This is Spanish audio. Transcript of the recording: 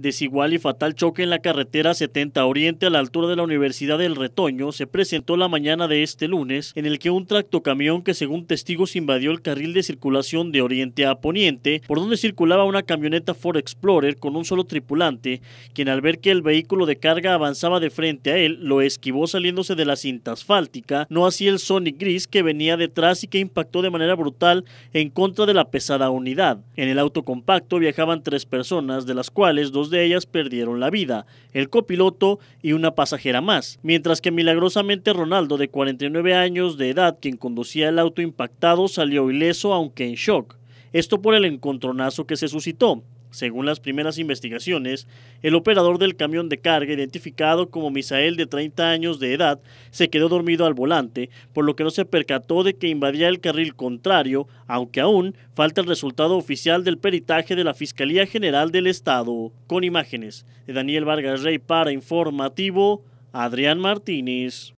desigual y fatal choque en la carretera 70 Oriente a la altura de la Universidad del Retoño se presentó la mañana de este lunes, en el que un tractocamión que según testigos invadió el carril de circulación de Oriente a Poniente, por donde circulaba una camioneta Ford Explorer con un solo tripulante, quien al ver que el vehículo de carga avanzaba de frente a él, lo esquivó saliéndose de la cinta asfáltica, no así el Sonic Gris que venía detrás y que impactó de manera brutal en contra de la pesada unidad. En el auto compacto viajaban tres personas, de las cuales dos de ellas perdieron la vida, el copiloto y una pasajera más, mientras que milagrosamente Ronaldo, de 49 años de edad, quien conducía el auto impactado, salió ileso aunque en shock. Esto por el encontronazo que se suscitó. Según las primeras investigaciones, el operador del camión de carga, identificado como Misael de 30 años de edad, se quedó dormido al volante, por lo que no se percató de que invadía el carril contrario, aunque aún falta el resultado oficial del peritaje de la Fiscalía General del Estado. Con imágenes de Daniel Vargas Rey para Informativo, Adrián Martínez.